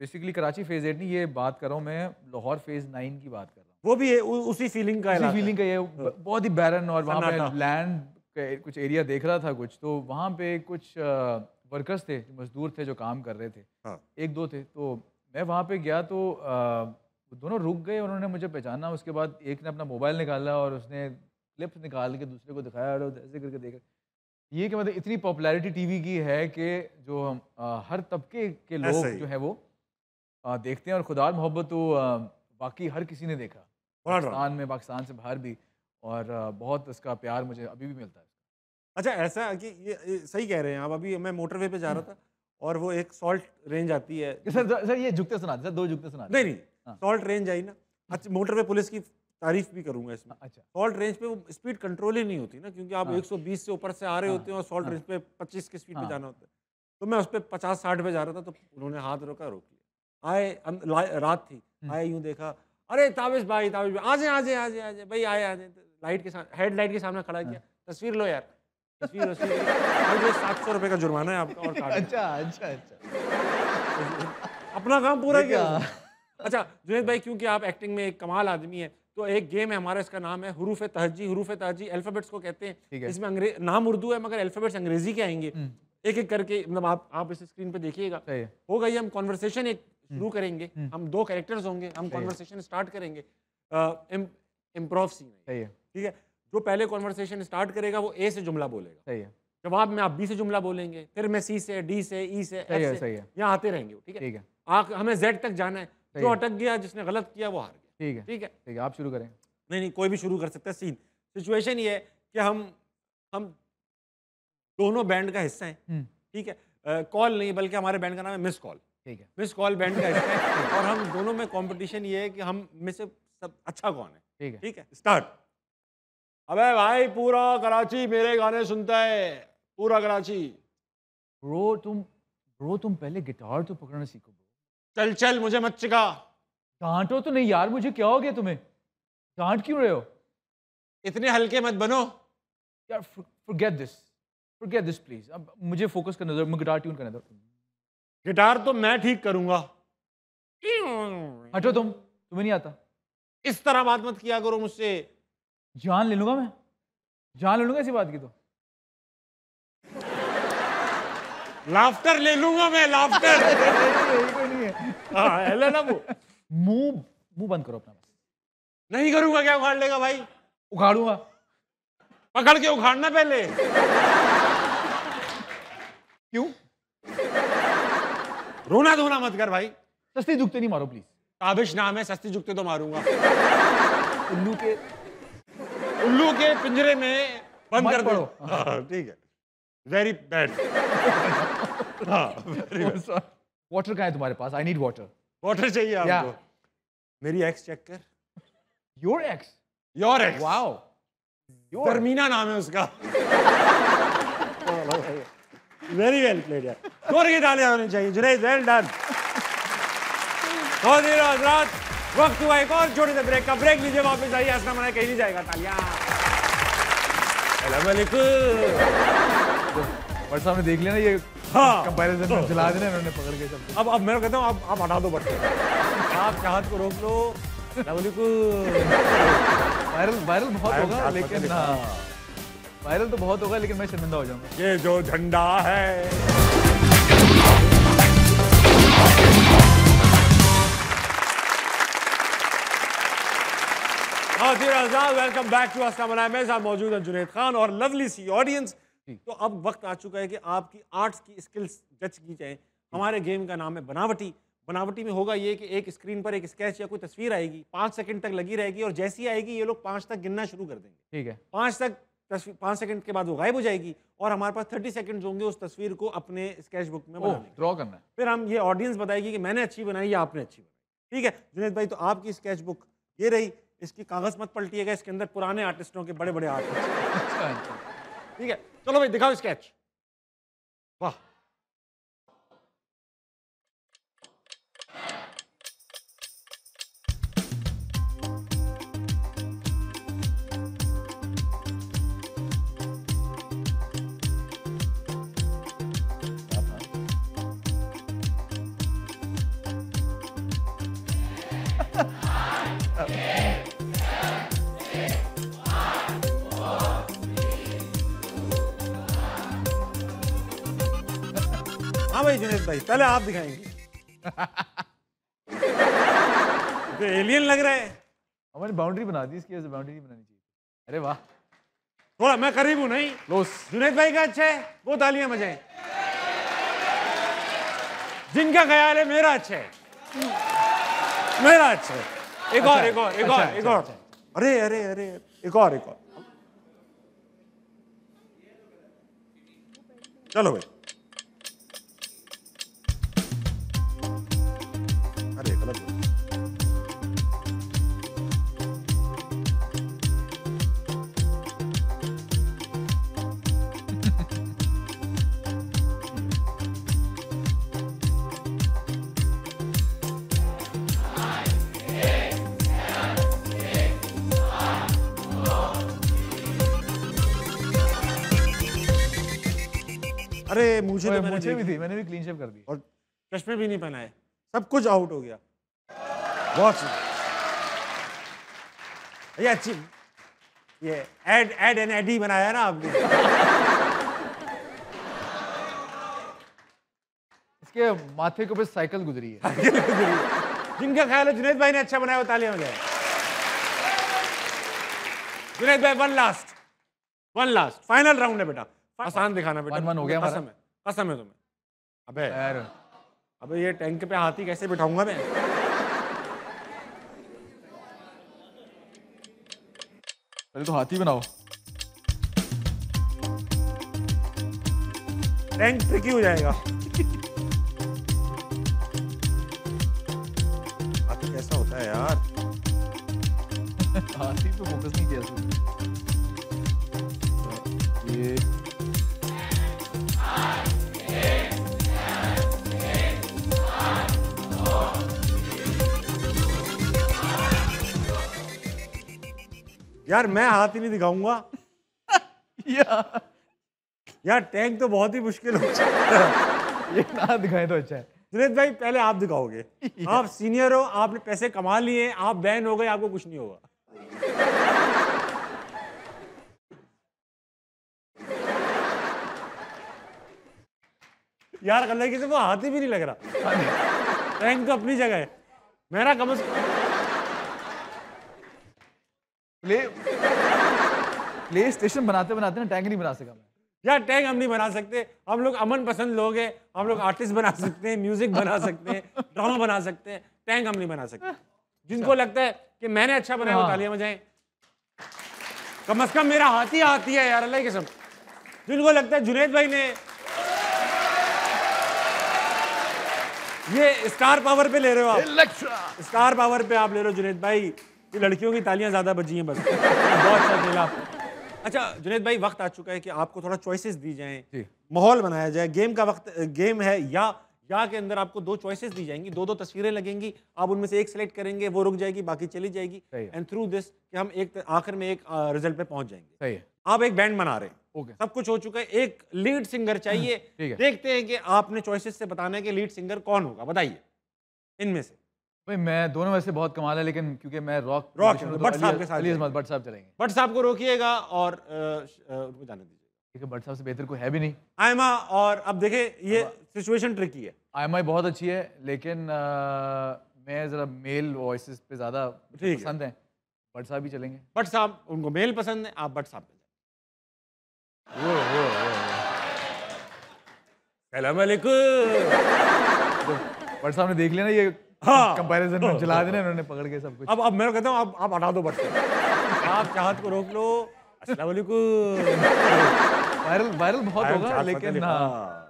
बेसिकली कराची फेज़ एट नहीं ये बात कर रहा हूँ मैं लाहौर फेज़ नाइन की बात कर रहा हूँ वो भी है उ, उसी फीलिंग का उसी फीलिंग का ये हाँ। बहुत ही बैरन और वहाँ पे लैंड कुछ एरिया देख रहा था कुछ तो वहाँ पे कुछ वर्कर्स थे मजदूर थे जो काम कर रहे थे हाँ। एक दो थे तो मैं वहाँ पे गया तो आ, दोनों रुक गए उन्होंने मुझे पहचाना उसके बाद एक ने अपना मोबाइल निकाला और उसने क्लिप निकाल के दूसरे को दिखाया और ऐसे करके देखा ये कि मतलब इतनी पॉपुलैरिटी टीवी की है कि जो हम हर तबके के लोग जो है वो देखते हैं और खुदा मोहब्बत तो बाकी हर किसी ने देखा पाकिस्तान में पाकिस्तान से बाहर भी और बहुत उसका प्यार मुझे अभी भी मिलता है अच्छा ऐसा कि ये सही कह रहे हैं आप अभी मैं मोटरवे पे जा रहा हम्म। था और वो एक सॉल्ट रेंज आती है सर सर ये झुकते सुना सर दो झुकते सुना नहीं नहीं सॉल्ट हाँ। रेंज आई ना हम्म। अच्छा मोटरवे पुलिस की तारीफ भी करूंगा इसमें अच्छा सॉल्ट रेंज पे वो स्पीड कंट्रोल ही नहीं होती ना क्योंकि आप हाँ। से ऊपर से आ रहे हाँ, होते हैं और सॉल्ट रेंज हाँ। पे पच्चीस की स्पीड हाँ। पे जाना होता है तो मैं उस पर पचास साठ पे जा रहा था तो उन्होंने हाथ रोका रोकी आए अं, रात थी हम्म। आए यूं देखा अरे ताबिश भाई ताबिश भाई आजे आजे आजे आजे भाई आए आजे तो लाइट के सामने हेड लाइट के सामने खड़ा हाँ। किया तस्वीर लो यार तस्वीर सात सौ रुपए का जुर्माना है आपका और अच्छा अच्छा अच्छा अपना काम पूरा किया अच्छा जुनेद भाई क्योंकि आप एक्टिंग में एक कमाल आदमी है तो एक गेम है हमारा इसका नाम है हरूफ तहजी हरूफ तहजी अल्फ़ाबेट्स को कहते हैं है। इसमें अंग्रेज नाम उर्दू है मगर अल्फ़ाबेट्स अंग्रेजी के आएंगे हम्म। एक एक करके मतलब आप आप इस स्क्रीन पे देखिएगा होगा ये हम कॉन्वर्सेशन एक शुरू हम्म। करेंगे हम्म। हम दो कैरेक्टर्स होंगे हम कॉन्वर्सेशन स्टार्ट करेंगे इम्प्रोव सीन है ठीक है जो पहले कॉन्वर्सेशन स्टार्ट करेगा वो ए से जुमला बोलेगा सही है जवाब में आप बी से जुमला बोलेंगे फिर मैं सी से डी से ई e से सही है सही है यहाँ आते रहेंगे ठीक है है हमें जेड तक जाना है जो अटक गया जिसने गलत किया वो हार गया ठीक है ठीक है ठीक है आप शुरू करें नहीं नहीं कोई भी शुरू कर सकता है सीन सिचुएशन ये है कि हम हम दोनों बैंड का हिस्सा हैं हम्म। ठीक है कॉल नहीं बल्कि हमारे बैंड का नाम है मिस कॉल ठीक है मिस कॉल बैंड का और हम दोनों में कंपटीशन ये है कि हम में से सब अच्छा कौन है ठीक है ठीक है स्टार्ट अबे भाई पूरा कराची मेरे गाने सुनता है पूरा कराची ब्रो तुम ब्रो तुम पहले गिटार तो पकड़ना सीखो ब्रो चल चल मुझे मत चिका डांटो तो नहीं यार मुझे क्या हो गया तुम्हें डांट क्यों रहे हो इतने हल्के मत बनो यार forget this forget this please अब मुझे फोकस करने दो मैं गिटार ट्यून करने दो गिटार तो मैं ठीक करूंगा हटो तुम तुम्हें नहीं आता इस तरह बात मत किया करो मुझसे जान ले लूंगा मैं जान ले लूंगा इसी बात की तो लाफ्टर ले लूंगा मैं लाफ्टर हाँ, ना वो मुंह मुंह बंद करो अपना नहीं करूंगा क्या उखाड़ लेगा भाई उखाड़ूंगा पकड़ के उखाड़ना पहले रोना धोना मत कर भाई सस्ती जुगते नहीं मारो प्लीज काबिश नाम है सस्ती जुगते तो मारूंगा उल्लू के उल्लू के पिंजरे में बंद कर दो हाँ, ठीक है वेरी बैड वाटर का है तुम्हारे पास आई नीड वाटर वाटर चाहिए आपको yeah. मेरी एक्स चेक कर your ex your ex wow टर्मीना नाम है उसका वेरी वेल प्लेड यार जोर की तालियां होनी चाहिए जुनेद वेल डन बहुत देर रात वक्त हुआ एक और छोटे से ब्रेक का ब्रेक लीजिए वापस आइए ऐसा मना कहीं नहीं जाएगा तालियां बट सामने देख ना ये हाँ कंपैरिजन में चला देना इन्होंने पकड़ के सब अब अब मैं कहता हूँ आप आप हटा दो बट आप चाहत को रोक लो वायरल वायरल बहुत होगा लेकिन हाँ वायरल तो बहुत होगा लेकिन मैं शर्मिंदा हो जाऊंगा ये जो झंडा है वेलकम बैक टू मैं मौजूद हैं जुनेद खान और लवली सी ऑडियंस तो अब वक्त आ चुका है कि आपकी आर्ट्स की स्किल्स जज की जाए हमारे गेम का नाम है बनावटी बनावटी में होगा ये कि एक स्क्रीन पर एक स्केच या कोई तस्वीर आएगी पांच सेकंड तक लगी रहेगी और जैसी आएगी ये लोग पांच तक गिनना शुरू कर देंगे ठीक है पांच तक तस्वीर पाँच सेकंड के बाद वो गायब हो जाएगी और हमारे पास थर्टी सेकंड होंगे उस तस्वीर को अपने स्केच बुक में ड्रॉ करना फिर हम ये ऑडियंस बताएगी कि मैंने अच्छी बनाई या आपने अच्छी बनाई ठीक है जुनेद भाई तो आपकी स्केच बुक ये रही इसकी कागज मत पलटिएगा इसके अंदर पुराने आर्टिस्टों के बड़े बड़े आर्टिस्ट ठीक है चलो भाई दिखाओ स्केच वाह भाई जुनेद भाई पहले आप दिखाएंगे तो एलियन लग रहा है हमारी बाउंड्री बना दी इसकी वजह से बाउंड्री नहीं बनानी चाहिए अरे वाह थोड़ा मैं करीब हूँ नहीं लोस जुनेद भाई का अच्छा है वो तालियां बजाए जिनका ख्याल है मेरा अच्छा है मेरा अच्छा है एक और अच्छा एक और एक और अच्छा एक अच्छा और अरे अरे अरे एक और एक और चलो भाई अरे मुझे तो मुझे भी थी मैंने भी क्लीन शेव कर दी और चश्मे भी नहीं पहनाए सब कुछ आउट हो गया बहुत ये अच्छी ये एड एड एन एडी बनाया ना आपने इसके माथे के ऊपर साइकिल गुजरी है जिनका ख्याल है जुनेद भाई ने अच्छा बनाया वो तालियां बजाए जुनेद भाई one last one last final round है बेटा आसान दिखाना बेटा वन वन हो गया कसम है कसम है तुम्हें अबे यार अबे ये टैंक पे हाथी कैसे बिठाऊंगा मैं पहले तो हाथी बनाओ टैंक ट्रिकी हो जाएगा हाथी कैसा होता है यार हाथी पे फोकस नहीं किया ये यार मैं हाथ ही नहीं दिखाऊंगा यार यार टैंक तो बहुत ही मुश्किल हो ये ना दिखाए तो अच्छा है सुरेश भाई पहले आप दिखाओगे आप सीनियर हो आपने पैसे कमा लिए आप बैन हो गए आपको कुछ नहीं होगा यार कल किसी वो हाथ ही भी नहीं लग रहा टैंक तो अपनी जगह है मेरा कम से कम प्ले प्ले स्टेशन बनाते बनाते ना टैंक नहीं बना सका यार टैंक हम नहीं बना सकते हम लोग अमन पसंद लोग हैं हम लोग आर्टिस्ट बना सकते हैं म्यूजिक बना सकते हैं ड्रामा बना सकते हैं टैंक हम नहीं बना सकते जिनको अच्छा। लगता है कि मैंने अच्छा बनाया हाँ। तालियां बजाएं कम अज कम मेरा हाथी हाथी है यार अल्लाह के सब जिनको लगता है जुनेद भाई ने ये स्टार पावर पे ले रहे हो आप स्टार पावर पे आप ले रहे हो जुनेद भाई लड़कियों की तालियां ज़्यादा बजी हैं बस बहुत अच्छा खेला अच्छा जुनेद भाई वक्त आ चुका है कि आपको थोड़ा चॉइसेस दी जाएं माहौल बनाया जाए गेम का वक्त गेम है या या के अंदर आपको दो चॉइसेस दी जाएंगी दो दो तस्वीरें लगेंगी आप उनमें से एक सेलेक्ट करेंगे वो रुक जाएगी बाकी चली जाएगी एंड थ्रू दिस कि हम एक आखिर में एक रिजल्ट पे पहुंच जाएंगे सही है आप एक बैंड बना रहे हैं ओके सब कुछ हो चुका है एक लीड सिंगर चाहिए है। देखते हैं कि आपने चॉइसेस से बताना है कि लीड सिंगर कौन होगा बताइए इनमें से भाई मैं दोनों वैसे बहुत कमाल है लेकिन क्योंकि मैं रॉक रॉक बट साहब के साथ प्लीज मत बट साहब चलेंगे बट साहब को रोकिएगा और उनको जाने दीजिए है बट साहब से बेहतर कोई है भी नहीं आयमा और अब देखे ये सिचुएशन ट्रिकी है आयमा बहुत अच्छी है लेकिन मैं ज़रा मेल वॉइस पे ज़्यादा पसंद है बट साहब ही चलेंगे बट साहब उनको मेल पसंद है आप बट साहब पे वो वो सलाम बट तो साहब ने देख लिया ना ये हाँ कंपैरिजन में जला देने उन्होंने पकड़ के सब कुछ अब अब मैं कहता हूँ आप हटा दो बट आप चाहत को रोक लो वायरल वायरल बहुत होगा लेकिन हाँ। हाँ।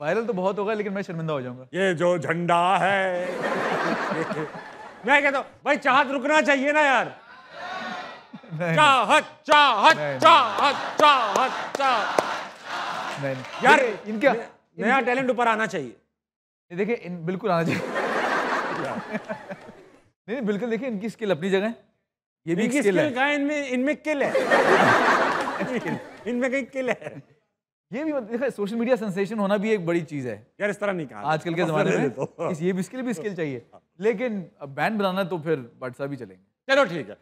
वायरल तो बहुत होगा लेकिन मैं शर्मिंदा हो जाऊंगा ये जो झंडा है मैं कहता हूँ भाई चाहत रुकना चाहिए ना यार चाहत चाहत चाहत चाहत चाहत यार इनके नया टैलेंट ऊपर आना चाहिए देखिए बिल्कुल आना चाहिए नहीं बिल्कुल देखिए इनकी स्किल अपनी जगह ये भी स्किल है इनमें इनमें किल है इनमें कहीं किल है ये भी देखा सोशल मीडिया सेंसेशन होना भी एक बड़ी चीज है यार इस तरह नहीं कहा आजकल के जमाने में इस ये भी स्किल भी स्किल चाहिए लेकिन बैंड बनाना तो फिर व्हाट्सएप भी चलेंगे चलो ठीक है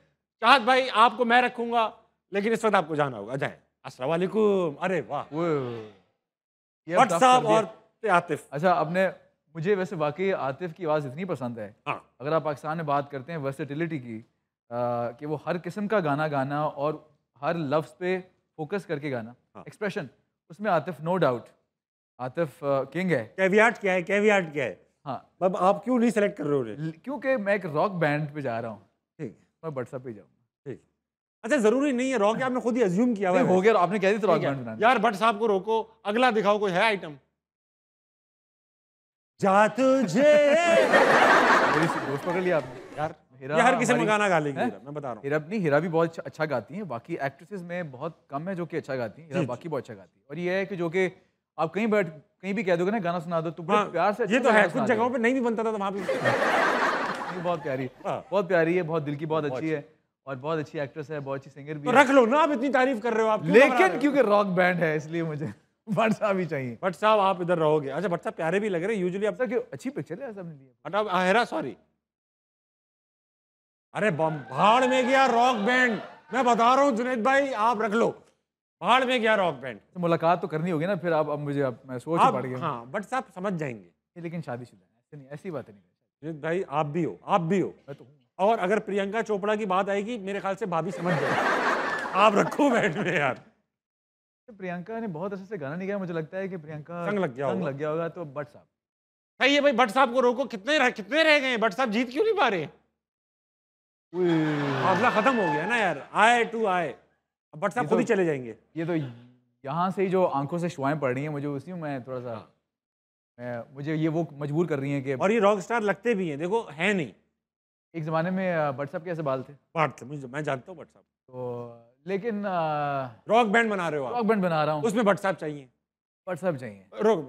चाहत भाई आपको मैं रखूंगा लेकिन इस वक्त आपको जाना होगा जाए असलम अरे वाह व्हाट्सएप और आतिफ अच्छा अपने मुझे वैसे वाकई आतिफ की आवाज़ इतनी पसंद है हाँ। अगर आप पाकिस्तान में बात करते हैं वर्सेटिलिटी की आ, कि वो हर किस्म का गाना गाना और हर लफ्ज़ पे फोकस करके गाना एक्सप्रेशन हाँ। उसमें Atif no doubt Atif king है कैवियाट क्या है कैवियाट क्या है हाँ आप क्यों नहीं सेलेक्ट कर रहे हो क्योंकि मैं एक रॉक बैंड पे जा रहा हूँ ठीक मैं व्हाट्सअप पर जाऊँगा अच्छा जरूरी नहीं है रॉक आपने खुद ही एज्यूम किया हो गया आपने कह दिया तो रॉक बैंड यार भट्ट साहब को रोको अगला दिखाओ कोई है आइटम जा तुझे दोस्त पकड़ लिया आपने यार हीरा हर किसी में गाना गा लेगी मैं बता रहा हूँ हीरा अपनी हीरा भी बहुत अच्छा गाती हैं बाकी एक्ट्रेसेस में बहुत कम है जो कि अच्छा गाती हैं बाकी बहुत अच्छा गाती है और ये है कि जो कि आप कहीं बैठ कहीं भी कह दोगे ना गाना सुना दो तो हाँ, प्यार से ये तो है कुछ जगहों पे नहीं भी बनता था तो वहाँ भी बहुत प्यारी हाँ। बहुत प्यारी है बहुत दिल की बहुत अच्छी है और बहुत अच्छी एक्ट्रेस है बहुत अच्छी सिंगर भी तो रख लो ना आप इतनी तारीफ कर रहे हो आप लेकिन क्योंकि रॉक बैंड है इसलिए मुझे भट्ट साहब ही चाहिए भट्ट साहब आप इधर रहोगे अच्छा भट्ट साहब प्यारे भी लग रहे हैं यूजुअली अब तक अच्छी पिक्चर है सबने लिए भट्ट अहरा सॉरी अरे भाड़ में गया रॉक बैंड मैं बता रहा हूँ जुनेद भाई आप रख लो भाड़ में गया रॉक बैंड तो मुलाकात तो करनी होगी ना फिर आप अब मुझे अब मैं सोच आप, पड़ गया हाँ बट साहब समझ जाएंगे लेकिन शादी शुदा ऐसे नहीं ऐसी बात नहीं जुनेद भाई आप भी हो आप भी हो मैं तो और अगर प्रियंका चोपड़ा की बात आएगी मेरे ख्याल से भाभी समझ जाएगी आप रखो बैंड में यार तो प्रियंका ने बहुत अच्छे से गाना नहीं गाया मुझे लगता है कि प्रियंका संग लग गया संग लग गया होगा तो भट्ट साहब सही है भाई भट्ट साहब को रोको कितने रह, कितने रह गए भट्ट साहब जीत क्यों नहीं पा रहे हौसला खत्म हो गया ना यार आए टू आए भट्ट साहब खुद ही तो- चले जाएंगे ये तो यहाँ से ही जो आंखों से शुआएं पड़ रही हैं मुझे उसी में थोड़ा सा हाँ। मुझे ये वो मजबूर कर रही हैं कि और ये रॉक स्टार लगते भी हैं देखो है नहीं एक ज़माने में व्हाट्सएप साहब कैसे बाल थे बाल थे मुझे मैं जानता हूँ व्हाट्सएप तो लेकिन रॉक बैंड बना रहे हो रॉक बैंड बना रहा हूँ उसमें व्हाट्सएप चाहिए व्हाट्सएप चाहिए रॉक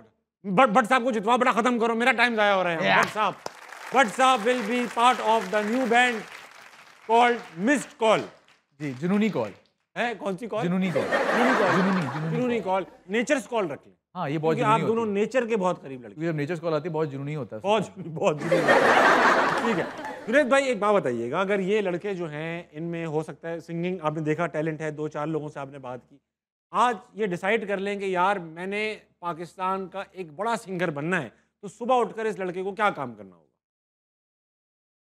भट्ट भट्ट साहब को जितवा बड़ा ख़त्म करो मेरा टाइम ज़ाया हो रहा है भट्ट साहब भट्ट साहब will be part of the new band called missed call जी जुनूनी कॉल है कौन सी कॉल जुनूनी कॉल जुनूनी कॉल जुनूनी जुनूनी कॉल नेचरस कॉल रख लें हाँ ये बहुत आप दोनों नेचर के बहुत करीब लड़के नेचर्स कॉल आती है बहुत जुनूनी होता है बहुत बहुत जुनूनी ठीक है जुनेद भाई एक बात बताइएगा अगर ये लड़के जो हैं इनमें हो सकता है सिंगिंग आपने देखा टैलेंट है दो चार लोगों से आपने बात की आज ये डिसाइड कर लें कि यार मैंने पाकिस्तान का एक बड़ा सिंगर बनना है तो सुबह उठकर इस लड़के को क्या काम करना होगा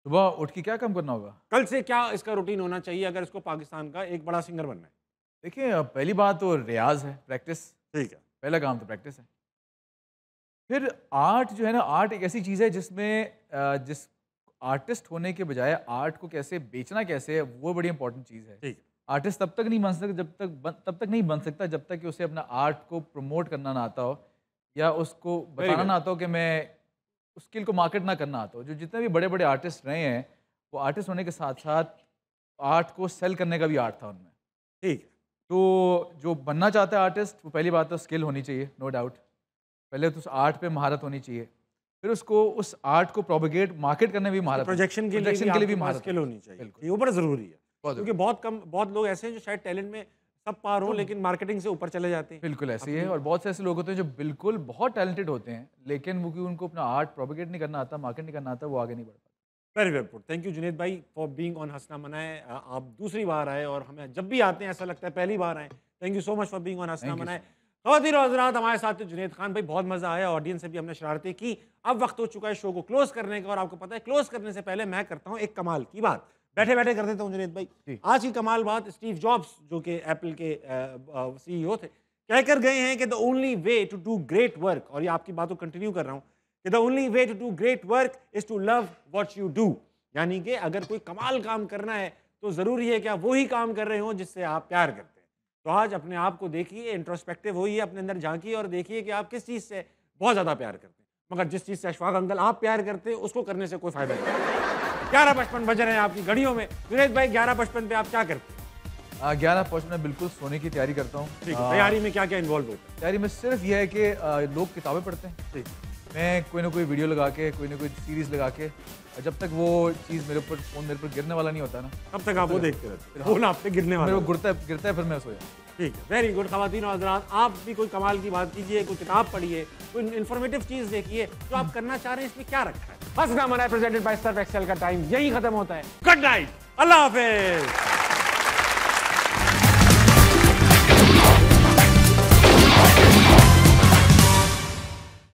सुबह उठ के क्या काम करना होगा कल से क्या इसका रूटीन होना चाहिए अगर इसको पाकिस्तान का एक बड़ा सिंगर बनना है देखिए पहली बात तो रियाज है प्रैक्टिस ठीक है पहला काम तो प्रैक्टिस है फिर आर्ट जो है ना आर्ट एक ऐसी चीज़ है जिसमें जिस आर्टिस्ट होने के बजाय आर्ट को कैसे बेचना कैसे है वो बड़ी इंपॉर्टेंट चीज़ है ठीक आर्टिस्ट तब तक नहीं बन सकता जब तक बन, तब तक नहीं बन सकता जब तक कि उसे अपना आर्ट को प्रमोट करना ना आता हो या उसको बताना ना आता हो कि मैं उस स्किल को मार्केट ना करना आता हो जो जितने भी बड़े बड़े आर्टिस्ट रहे हैं वो आर्टिस्ट होने के साथ साथ आर्ट को सेल करने का भी आर्ट था उनमें ठीक तो जो बनना चाहता है आर्टिस्ट वो पहली बात तो स्किल होनी चाहिए नो डाउट पहले तो उस आर्ट पे महारत होनी चाहिए फिर उसको उस आर्ट को प्रोबोगेट मार्केट करने भी महारत प्रोजेक्शन के प्रोजेक्शन के लिए भी महारत होनी चाहिए ये बड़ा ज़रूरी है क्योंकि बहुत कम बहुत लोग ऐसे हैं जो शायद टैलेंट में सब पार हो लेकिन मार्केटिंग से ऊपर चले जाते हैं बिल्कुल ऐसे ही है और बहुत से ऐसे लोग होते हैं जो बिल्कुल बहुत टैलेंटेड होते हैं लेकिन वो कि उनको अपना आर्ट प्रोबिगेट नहीं करना आता मार्केट नहीं करना आता वो आगे नहीं बढ़ पाता very very good thank you Junaid भाई फॉर बींग ऑन हंसना मनाए आप दूसरी बार आए और हमें जब भी आते हैं ऐसा लगता है पहली बार आए thank you so much for being on हंसना मनाए बहुत ही रोजरात हमारे साथ जुनेद खान भाई बहुत मज़ा आया ऑडियंस से भी हमने शरारतें की अब वक्त हो चुका है शो को क्लोज करने का और आपको पता है क्लोज करने से पहले मैं करता हूँ एक कमाल की बात बैठे बैठे कर देता तो हूँ जुनेद भाई आज की कमाल बात स्टीव जॉब्स जो कि एप्पल के सी ई थे कहकर गए हैं कि the only way to do great work और ये आपकी बात को कंटिन्यू कर रहा हूँ कि the only way to do great work is to love what you do यानी कि अगर कोई कमाल काम करना है तो ज़रूरी है कि आप वही काम कर रहे हो जिससे आप प्यार करें तो आज अपने आप को देखिए इंट्रोस्पेक्टिव होइए अपने अंदर झांकी और देखिए कि आप किस चीज़ से बहुत ज़्यादा प्यार करते हैं मगर जिस चीज़ से अशफाक अंकल आप प्यार करते हैं उसको करने से कोई फ़ायदा नहीं ग्यारह पचपन बज रहे हैं आपकी घड़ियों में जुनेद भाई ग्यारह पचपन पे आप क्या करते हैं ग्यारह पचपन में बिल्कुल सोने की तैयारी करता हूँ तैयारी में क्या क्या इन्वॉल्व होता है तैयारी में सिर्फ यह है कि लोग किताबें पढ़ते हैं ठीक मैं कोई ना कोई वीडियो लगा के कोई ना कोई सीरीज लगा के जब तक वो चीज़ मेरे ऊपर फोन मेरे ऊपर गिरने वाला नहीं होता ना तब तक आप वो देखते रहते हो फोन आपके गिरने वाला गिरता है गिरता है फिर मैं सोया ठीक है वेरी गुड खातिन हजरात आप भी कोई कमाल की बात कीजिए कोई किताब पढ़िए कोई इन्फॉर्मेटिव चीज़ देखिए जो आप करना चाह रहे हैं इसमें क्या रखा है बस नाम प्रेजेंटेड बाई सर्फ एक्सेल का टाइम यही खत्म होता है गुड नाइट अल्लाह हाफिज़